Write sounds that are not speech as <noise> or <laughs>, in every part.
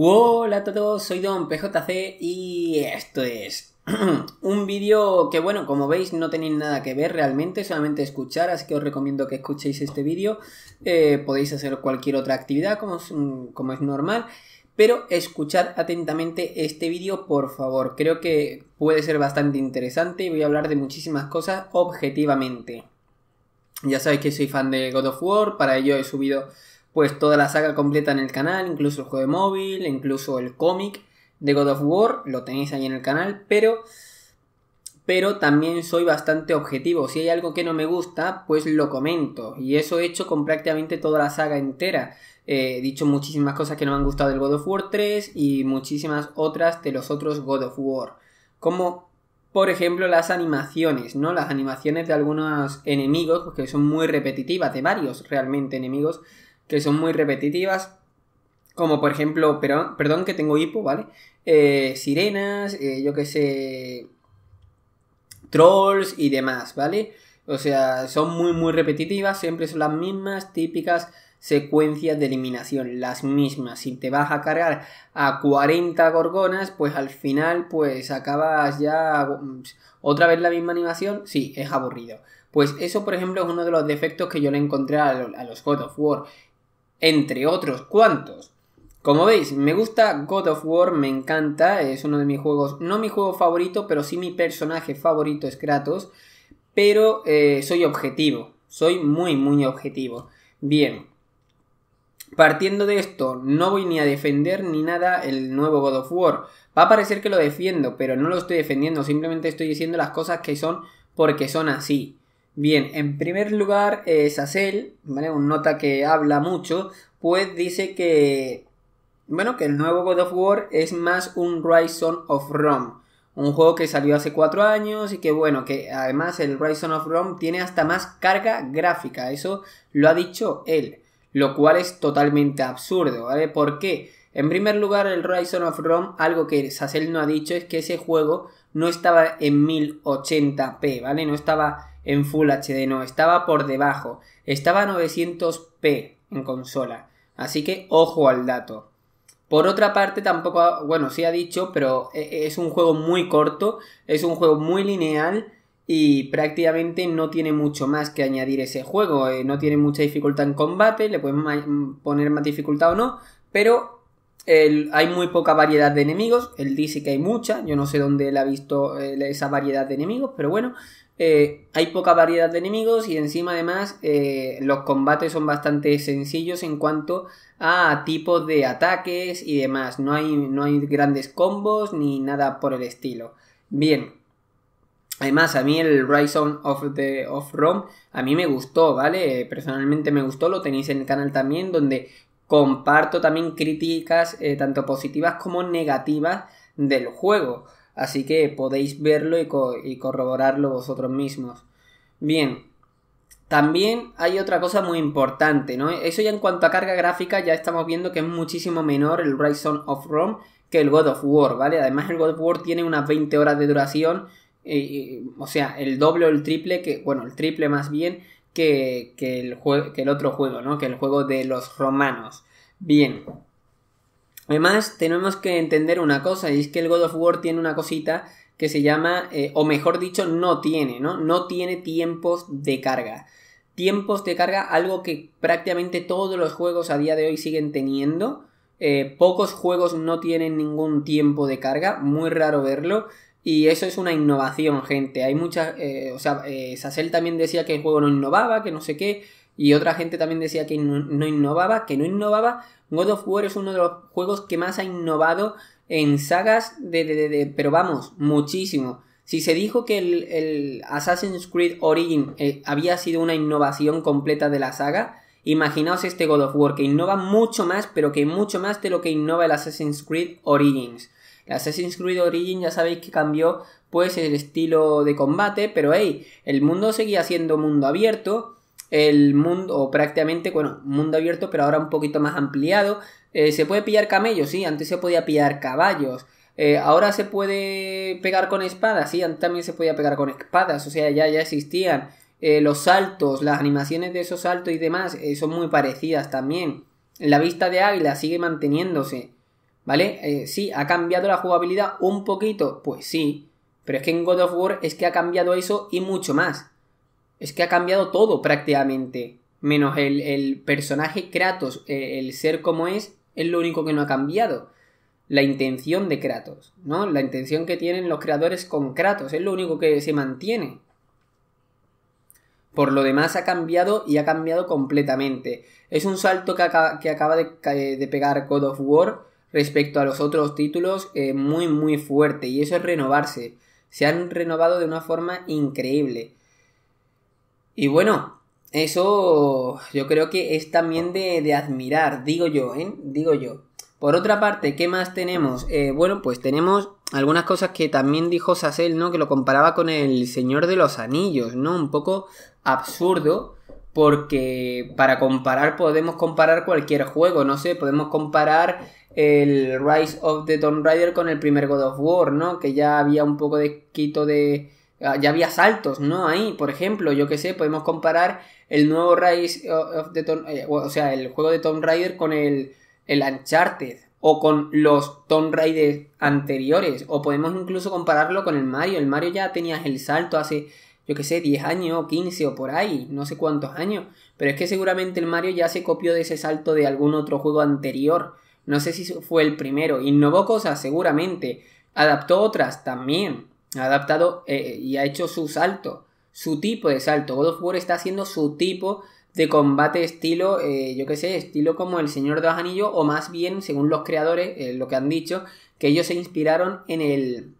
Hola a todos, soy Don PJC y esto es <clears throat> un vídeo que bueno, como veis no tenéis nada que ver realmente, solamente escuchar, así que os recomiendo que escuchéis este vídeo. Eh, podéis hacer cualquier otra actividad como es, como es normal, pero escuchad atentamente este vídeo por favor, creo que puede ser bastante interesante y voy a hablar de muchísimas cosas objetivamente. Ya sabéis que soy fan de God of War, para ello he subido pues toda la saga completa en el canal, incluso el juego de móvil, incluso el cómic de God of War, lo tenéis ahí en el canal, pero pero también soy bastante objetivo. Si hay algo que no me gusta, pues lo comento. Y eso he hecho con prácticamente toda la saga entera. Eh, he dicho muchísimas cosas que no me han gustado del God of War 3 y muchísimas otras de los otros God of War. Como por ejemplo las animaciones, ¿no? Las animaciones de algunos enemigos, que son muy repetitivas, de varios realmente enemigos, que son muy repetitivas, como por ejemplo, perdón, perdón que tengo hipo, ¿vale? Eh, sirenas, eh, yo qué sé, trolls y demás, ¿vale? O sea, son muy, muy repetitivas, siempre son las mismas típicas secuencias de eliminación, las mismas. Si te vas a cargar a 40 gorgonas, pues al final, pues acabas ya otra vez la misma animación, sí, es aburrido. Pues eso, por ejemplo, es uno de los defectos que yo le encontré a, los God of War entre otros cuantos. Como veis, me gusta God of War, me encanta, es uno de mis juegos, no mi juego favorito, pero sí mi personaje favorito es Kratos, pero eh, soy objetivo, soy muy, muy objetivo. Bien, partiendo de esto, no voy ni a defender ni nada el nuevo God of War. Va a parecer que lo defiendo, pero no lo estoy defendiendo, simplemente estoy diciendo las cosas que son porque son así. Bien, en primer lugar, eh, ¿vale? un nota que habla mucho, pues dice que, bueno, que el nuevo God of War es más un Rise of Rome, un juego que salió hace 4 años y que, bueno, que además el Ryzen of Rome tiene hasta más carga gráfica, eso lo ha dicho él, lo cual es totalmente absurdo, ¿vale? ¿Por qué? En primer lugar, el Ryzen of Rome, algo que Sassel no ha dicho es que ese juego no estaba en 1080p, ¿vale? No estaba en Full HD, no, estaba por debajo, estaba a 900p en consola, así que ojo al dato. Por otra parte, tampoco, bueno, se ha dicho, pero e, e, es un juego muy corto, es un juego muy lineal y prácticamente no tiene mucho más que añadir ese juego, eh, no tiene mucha dificultad en combate, le pueden poner más dificultad o no, pero hay muy poca variedad de enemigos, él dice que hay mucha, yo no sé dónde él ha visto eh, esa variedad de enemigos, pero bueno, eh, hay poca variedad de enemigos y encima además eh, los combates son bastante sencillos en cuanto a tipos de ataques y demás. No hay, no hay grandes combos ni nada por el estilo. Bien. Además, a mí el Rise of, the, of Rome, a mí me gustó, ¿vale? Personalmente me gustó, lo tenéis en el canal también, donde comparto también críticas eh, tanto positivas como negativas del juego. Así que podéis verlo y, corroborarlo vosotros mismos. Bien, también hay otra cosa muy importante, ¿no? Eso ya en cuanto a carga gráfica ya estamos viendo que es muchísimo menor el Rise of Rome que el God of War, ¿vale? Además el God of War tiene unas 20 horas de duración, eh, o sea, el doble o el triple, que bueno, el triple más bien que, el, que el otro juego, ¿no? Que el juego de los romanos. Bien, Además, tenemos que entender una cosa, y es que el God of War tiene una cosita que se llama, eh, o mejor dicho, no tiene, ¿no? No tiene tiempos de carga. Tiempos de carga, algo que prácticamente todos los juegos a día de hoy siguen teniendo. Eh, pocos juegos no tienen ningún tiempo de carga, muy raro verlo. Y eso es una innovación, gente. Hay muchas. Eh, o sea, eh, también decía que el juego no innovaba, que no sé qué. Y otra gente también decía que no, innovaba, que no innovaba. God of War es uno de los juegos que más ha innovado en sagas de... pero vamos, muchísimo. Si se dijo que el, Assassin's Creed Origin eh, había sido una innovación completa de la saga, imaginaos este God of War que innova mucho más, pero que mucho más de lo que innova el Assassin's Creed Origins. El Assassin's Creed Origin ya sabéis que cambió pues el estilo de combate, pero hey, el mundo seguía siendo mundo abierto, el mundo, o prácticamente, bueno, mundo abierto, pero ahora un poquito más ampliado. Eh, se puede pillar camellos, sí, antes se podía pillar caballos. Eh, ahora se puede pegar con espadas, sí, antes también se podía pegar con espadas, o sea, ya, ya existían. Eh, los saltos, las animaciones de esos saltos y demás son muy parecidas también. La vista de águila sigue manteniéndose, ¿vale? sí, ha cambiado la jugabilidad un poquito, pues sí, pero es que en God of War es que ha cambiado eso y mucho más es que ha cambiado todo prácticamente. Menos el, personaje Kratos, eh, el, ser como es, es lo único que no ha cambiado. La intención de Kratos, ¿no? La intención que tienen los creadores con Kratos, es lo único que se mantiene. Por lo demás ha cambiado y ha cambiado completamente. Es un salto que, acaba, que acaba eh, de, pegar God of War respecto a los otros títulos eh, muy muy fuerte y eso es renovarse. Se han renovado de una forma increíble. Y bueno, eso yo creo que es también de, admirar, digo yo, ¿eh? Digo yo. Por otra parte, ¿qué más tenemos? Eh, bueno, pues tenemos algunas cosas que también dijo Sassel, ¿no? Que lo comparaba con el Señor de los Anillos, ¿no? Un poco absurdo, porque para comparar podemos comparar cualquier juego, no sé, podemos comparar el Rise of the Tomb Raider con el primer God of War, ¿no? Que ya había un poco de quito de Ah, ya había saltos, ¿no? Ahí, por ejemplo, yo que sé, podemos comparar el nuevo Rise of the eh, o sea, el juego de Tomb Raider con el, el Uncharted o con los Tomb Raiders anteriores o podemos incluso compararlo con el Mario. El Mario ya tenía el salto hace yo que sé, 10 años, 15 o por ahí, no sé cuántos años, pero es que seguramente el Mario ya se copió de ese salto de algún otro juego anterior. No sé si fue el primero, innovó cosas seguramente, adaptó otras también, ha adaptado eh, eh, y ha hecho su salto, su tipo de salto. God of War está haciendo su tipo de combate estilo, eh, yo qué sé, estilo como El Señor de los Anillos, o más bien, según los creadores, lo que han dicho, que ellos se inspiraron en el,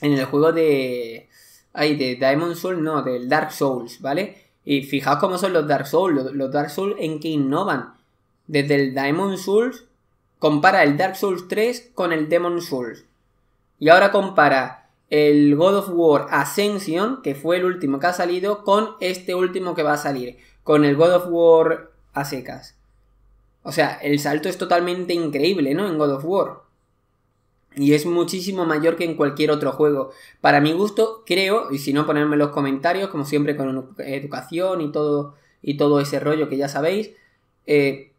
en el juego de... Ay, de Diamond Soul, no, del Dark Souls, ¿vale? Y fijaos cómo son los Dark Souls, los, Dark Souls en que innovan. Desde el Diamond Souls, compara el Dark Souls 3 con el Demon Souls. Y ahora compara el God of War Ascension, que fue el último que ha salido, con este último que va a salir, con el God of War a secas. O sea, el salto es totalmente increíble, ¿no? En God of War. Y es muchísimo mayor que en cualquier otro juego. Para mi gusto, creo, y si no, ponedme en los comentarios, como siempre, con educación y todo, y todo ese rollo que ya sabéis. Eh,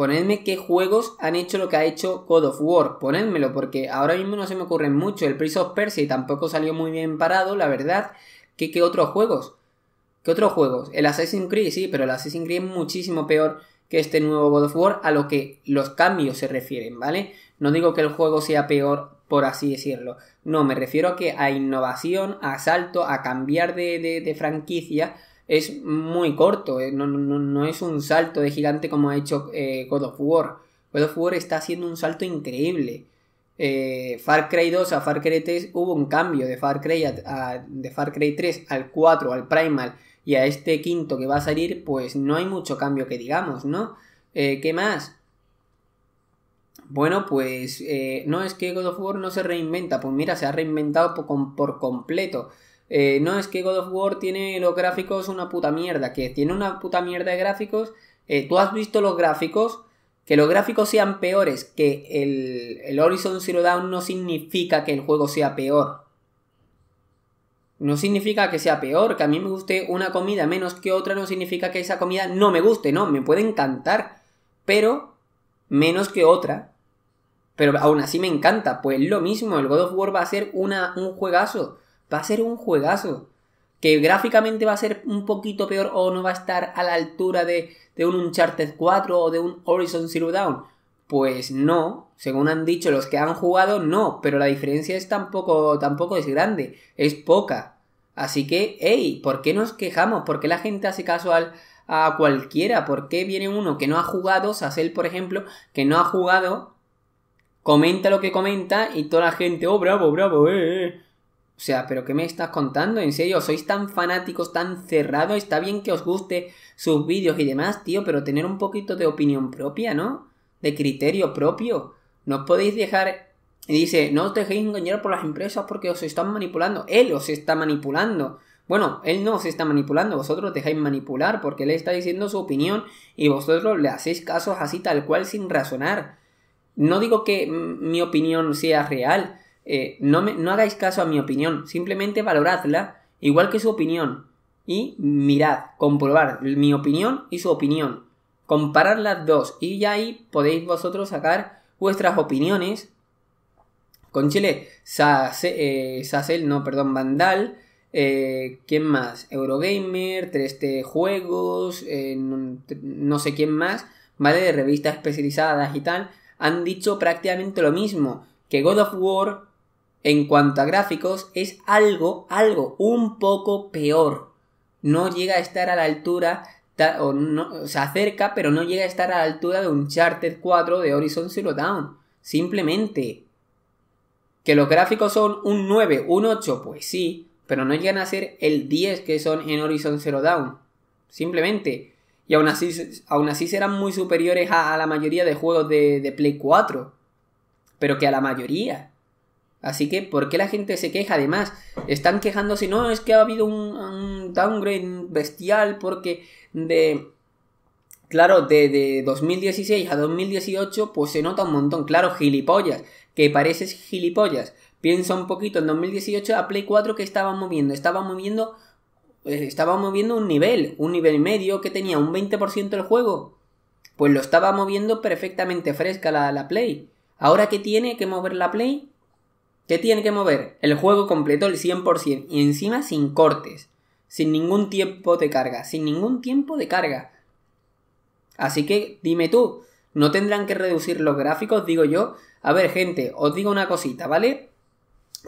Ponedme qué juegos han hecho lo que ha hecho God of War. Ponedmelo, porque ahora mismo no se me ocurre mucho. El Prince of Persia tampoco salió muy bien parado, la verdad. ¿Qué, qué otros juegos? ¿Qué otros juegos? El Assassin's Creed, sí, pero el Assassin's Creed es muchísimo peor que este nuevo God of War a lo que los cambios se refieren, ¿vale? No digo que el juego sea peor, por así decirlo. No, me refiero a que a innovación, a salto, a cambiar de, de, de franquicia es muy corto, eh, no, es un salto de gigante como ha hecho eh, God of War. God of War está haciendo un salto increíble. Eh, Far Cry 2 a Far Cry 3 hubo un cambio de Far Cry de Far Cry 3 al 4, al Primal y a este quinto que va a salir, pues no hay mucho cambio que digamos, ¿no? ¿Qué más? Bueno, pues no es que God of War no se reinventa, pues mira, se ha reinventado por completo. Eh, no, es que God of War tiene los gráficos una puta mierda, que tiene una puta mierda de gráficos, eh, tú has visto los gráficos, que los gráficos sean peores que el, Horizon Zero Dawn no significa que el juego sea peor. No significa que sea peor, que a mí me guste una comida menos que otra, no significa que esa comida no me guste, no, me puede encantar, pero menos que otra. Pero aún así me encanta, pues lo mismo, el God of War va a ser una, un juegazo va a ser un juegazo. Que gráficamente va a ser un poquito peor o no va a estar a la altura de, de un Uncharted 4 o de un Horizon Zero Dawn. Pues no, según han dicho los que han jugado, no, pero la diferencia es tampoco, tampoco es grande, es poca. Así que, hey, ¿por qué nos quejamos? ¿Por qué la gente hace caso a cualquiera? ¿Por qué viene uno que no ha jugado, él por ejemplo, que no ha jugado, comenta lo que comenta y toda la gente, oh, bravo, bravo, eh, eh. eh". O sea, ¿pero qué me estás contando? En serio, sois tan fanáticos, tan cerrados. Está bien que os guste sus vídeos y demás, tío, pero tener un poquito de opinión propia, ¿no? De criterio propio. No podéis dejar. Y dice, no os dejéis engañar por las empresas porque os están manipulando. Él os está manipulando. Bueno, él no os está manipulando, vosotros os dejáis manipular porque él está diciendo su opinión y vosotros le hacéis casos así tal cual sin razonar. No digo que mm, mi opinión sea real, eh, no, hagáis caso a mi opinión, simplemente valoradla igual que su opinión y mirad, comprobar mi opinión y su opinión, comparar las dos y ya ahí podéis vosotros sacar vuestras opiniones. Con Chile, eh, Sacel, no, perdón, Vandal, eh, ¿quién más? Eurogamer, 3D Juegos, no sé quién más, ¿vale? De revistas especializadas y tal, han dicho prácticamente lo mismo, que God of War en cuanto a gráficos es algo, algo, un poco peor. No llega a estar a la altura, o, no, se acerca, pero no llega a estar a la altura de un Charter 4 de Horizon Zero Dawn. Simplemente. Que los gráficos son un 9, un 8, pues sí, pero no llegan a ser el 10 que son en Horizon Zero Dawn. Simplemente. Y aún así, así serán muy superiores a, la mayoría de juegos de, de Play 4. Pero que a la mayoría. Así que, ¿por qué la gente se queja? Además, están quejándose, no, es que ha habido un, downgrade bestial porque de... Claro, de, 2016 a 2018, pues se nota un montón. Claro, gilipollas, que pareces gilipollas. Piensa un poquito, en 2018 a Play 4 que estaba moviendo, estaba moviendo, eh, estaba moviendo un nivel, un nivel medio que tenía un 20% el juego. Pues lo estaba moviendo perfectamente fresca la, la Play. Ahora que tiene que mover la Play, ¿Qué tiene que mover? El juego completo el 100% y encima sin cortes, sin ningún tiempo de carga, sin ningún tiempo de carga. Así que dime tú, ¿no tendrán que reducir los gráficos? Digo yo. A ver gente, os digo una cosita, ¿vale?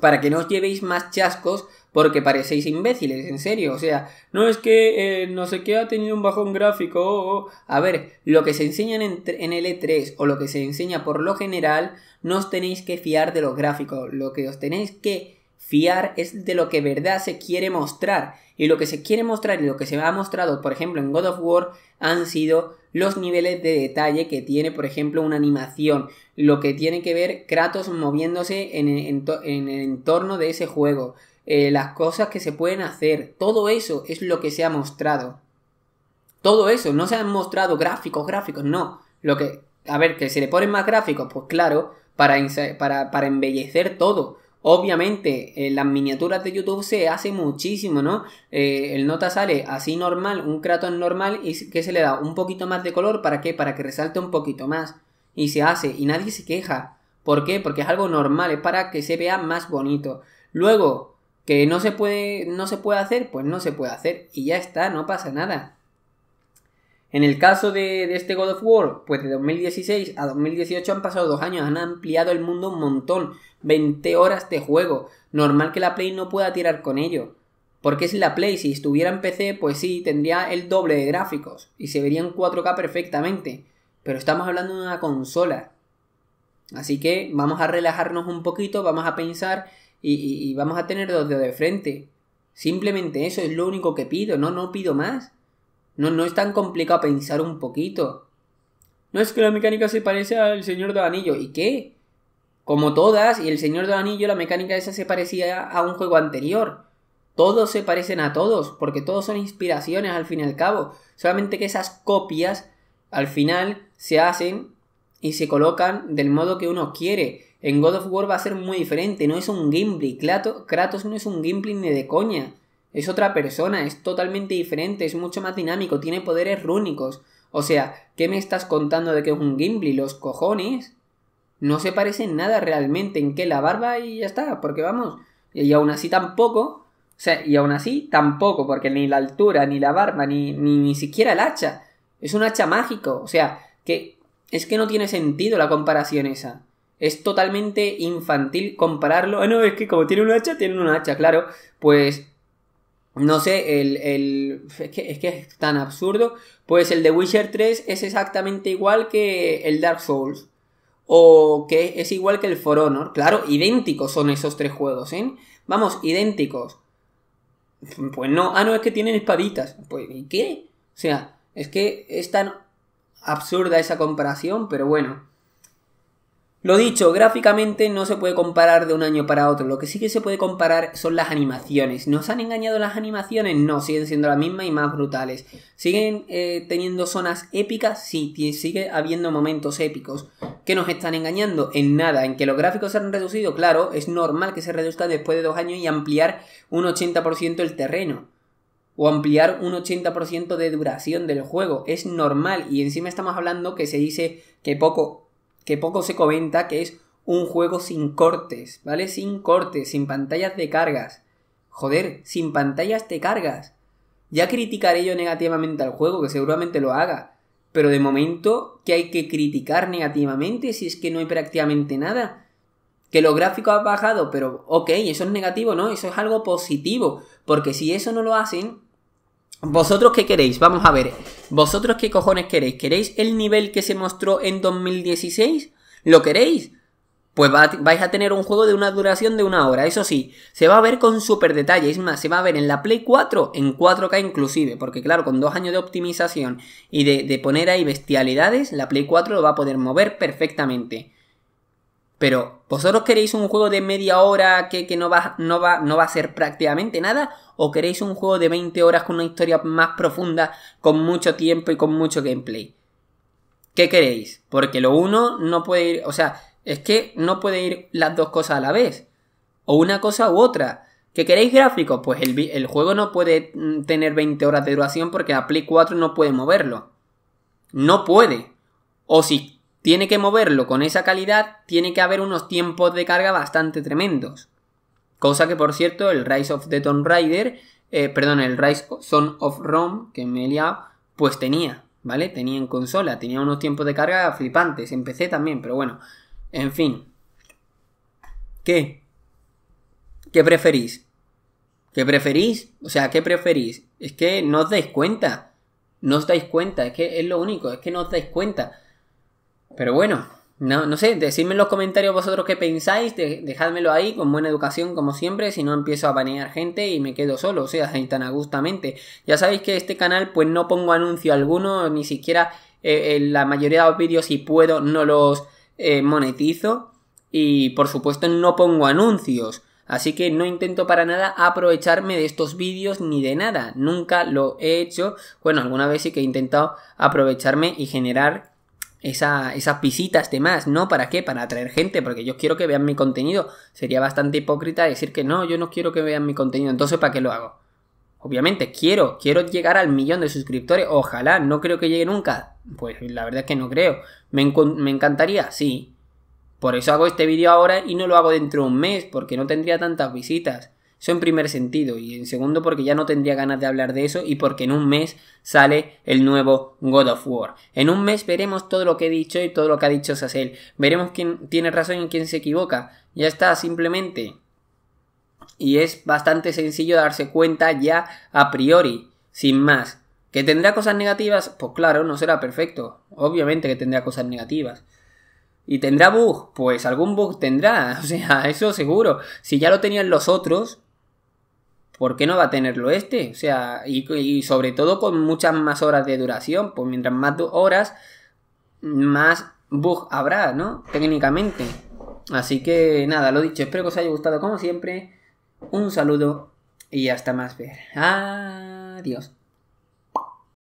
para que no os llevéis más chascos porque parecéis imbéciles, en serio. O sea, no es que eh, no sé qué ha tenido un bajón gráfico. A ver, lo que se enseña en, en el E3 o lo que se enseña por lo general, no os tenéis que fiar de los gráficos. Lo que os tenéis que Fiar es de lo que verdad se quiere mostrar. Y lo que se quiere mostrar y lo que se ha mostrado, por ejemplo, en God of War, han sido los niveles de detalle que tiene, por ejemplo, una animación. Lo que tiene que ver Kratos moviéndose en, el entorno de ese juego. Eh, las cosas que se pueden hacer. Todo eso es lo que se ha mostrado. Todo eso. No se han mostrado gráficos, gráficos, no. Lo que. A ver, que se le ponen más gráficos, pues claro, para embellecer todo Obviamente, eh, las miniaturas de YouTube se hace muchísimo, ¿no? Eh, el nota sale así normal, un cratón normal, y que se le da un poquito más de color, ¿para qué? Para que resalte un poquito más. Y se hace, y nadie se queja. ¿Por qué? Porque es algo normal, es para que se vea más bonito. Luego, que no se puede, no se puede hacer, pues no se puede hacer, y ya está, no pasa nada. En el caso de, este God of War, pues de 2016 a 2018 han pasado dos años, han ampliado el mundo un montón, 20 horas de juego. Normal que la Play no pueda tirar con ello. Porque si la Play, si estuviera en PC, pues sí, tendría el doble de gráficos y se verían 4K perfectamente. Pero estamos hablando de una consola. Así que vamos a relajarnos un poquito, vamos a pensar y, vamos a tener dos de frente. Simplemente eso es lo único que pido, no, no pido más. No, no es tan complicado pensar un poquito. No es que la mecánica se parece al Señor de Anillo. ¿Y qué? Como todas, y el Señor de Anillo, la mecánica esa se parecía a un juego anterior. Todos se parecen a todos, porque todos son inspiraciones al fin y al cabo. Solamente que esas copias, al final, se hacen y se colocan del modo que uno quiere. En God of War va a ser muy diferente, no es un Gimli. Kratos no es un Gimli ni de coña es otra persona, es totalmente diferente, es mucho más dinámico, tiene poderes rúnicos. O sea, ¿qué me estás contando de que es un Gimli? Los cojones. No se parecen nada realmente en qué? la barba y ya está, porque vamos. Y aún así tampoco. O sea, y aún así tampoco, porque ni la altura, ni la barba, ni, ni, siquiera el hacha. Es un hacha mágico. O sea, que es que no tiene sentido la comparación esa. Es totalmente infantil compararlo. Ah, no, es que como tiene un hacha, tiene un hacha, claro. Pues no sé, el, es, que, es, que, es tan absurdo. Pues el de Witcher 3 es exactamente igual que el Dark Souls. O que es igual que el For Honor. Claro, idénticos son esos tres juegos, ¿eh? Vamos, idénticos. Pues no, ah, no, es que tienen espaditas. Pues, ¿y qué? O sea, es que es tan absurda esa comparación, pero bueno. Lo dicho, gráficamente no se puede comparar de un año para otro. Lo que sí que se puede comparar son las animaciones. ¿Nos han engañado las animaciones? No, siguen siendo las mismas y más brutales. ¿Siguen eh, teniendo zonas épicas? Sí, sigue habiendo momentos épicos. ¿Qué nos están engañando? En nada, en que los gráficos se han reducido, claro, es normal que se reduzca después de dos años y ampliar un 80% el terreno o ampliar un 80% de duración del juego. Es normal y encima estamos hablando que se dice que poco que poco se comenta, que es un juego sin cortes, ¿vale? Sin cortes, sin pantallas de cargas. Joder, sin pantallas de cargas. Ya criticaré yo negativamente al juego, que seguramente lo haga. Pero de momento, ¿qué hay que criticar negativamente si es que no hay prácticamente nada? Que los gráficos han bajado, pero ok, eso es negativo, no, eso es algo positivo. Porque si eso no lo hacen, ¿Vosotros qué queréis? Vamos a ver. ¿Vosotros qué cojones queréis? ¿Queréis el nivel que se mostró en 2016? ¿Lo queréis? Pues vais a tener un juego de una duración de una hora. Eso sí, se va a ver con súper detalle. Es más, se va a ver en la Play 4 en 4K inclusive. Porque claro, con dos años de optimización y de, de poner ahí bestialidades, la Play 4 lo va a poder mover perfectamente. Pero, ¿vosotros queréis un juego de media hora que, no, va, no, va, no va a ser prácticamente nada? ¿O queréis un juego de 20 horas con una historia más profunda, con mucho tiempo y con mucho gameplay? ¿Qué queréis? Porque lo uno no puede ir, o sea, es que no puede ir las dos cosas a la vez. O una cosa u otra. ¿Que queréis gráficos? Pues el, el juego no puede mm, tener 20 horas de duración porque la Play 4 no puede moverlo. No puede. O si tiene que moverlo con esa calidad, tiene que haber unos tiempos de carga bastante tremendos. Cosa que, por cierto, el Rise of the Tomb Raider, eh, perdón, el Rise of Son of Rome, que me he liado, pues tenía, ¿vale? Tenía en consola, tenía unos tiempos de carga flipantes, Empecé también, pero bueno, en fin. ¿Qué? ¿Qué preferís? ¿Qué preferís? O sea, ¿qué preferís? Es que no os dais cuenta. No os dais cuenta, es que es lo único, es que no os dais cuenta. Pero bueno, no, no sé, decidme en los comentarios vosotros qué pensáis, dejádmelo ahí con buena educación como siempre, si no empiezo a banear gente y me quedo solo, o sea, tan agustamente. Ya sabéis que este canal pues no pongo anuncio alguno, ni siquiera en eh, eh, la mayoría de los vídeos si puedo no los eh, monetizo y por supuesto no pongo anuncios. Así que no intento para nada aprovecharme de estos vídeos ni de nada. Nunca lo he hecho. Bueno, alguna vez sí que he intentado aprovecharme y generar esas visitas más, ¿no? ¿Para qué? Para atraer gente, porque yo quiero que vean mi contenido. Sería bastante hipócrita decir que no, yo no quiero que vean mi contenido, entonces ¿para qué lo hago? Obviamente, quiero, quiero llegar al millón de suscriptores, ojalá, no creo que llegue nunca. Pues la verdad es que no creo. ¿Me, me encantaría? Sí. Por eso hago este vídeo ahora y no lo hago dentro de un mes, porque no tendría tantas visitas. Eso en primer sentido. Y en segundo, porque ya no tendría ganas de hablar de eso y porque en un mes sale el nuevo God of War. En un mes veremos todo lo que he dicho y todo lo que ha dicho Sassel. Veremos quién tiene razón y quién se equivoca. Ya está, simplemente. Y es bastante sencillo darse cuenta ya a priori, sin más. ¿Que tendrá cosas negativas? Pues claro, no será perfecto. Obviamente que tendrá cosas negativas. ¿Y tendrá bug? Pues algún bug tendrá, <laughs> o sea, eso seguro. Si ya lo tenían los otros, ¿por qué no va a tenerlo este? O sea, y, sobre todo con muchas más horas de duración, pues mientras más horas, más bug habrá, ¿no? Técnicamente. Así que nada, lo dicho, espero que os haya gustado como siempre. Un saludo y hasta más ver. Adiós.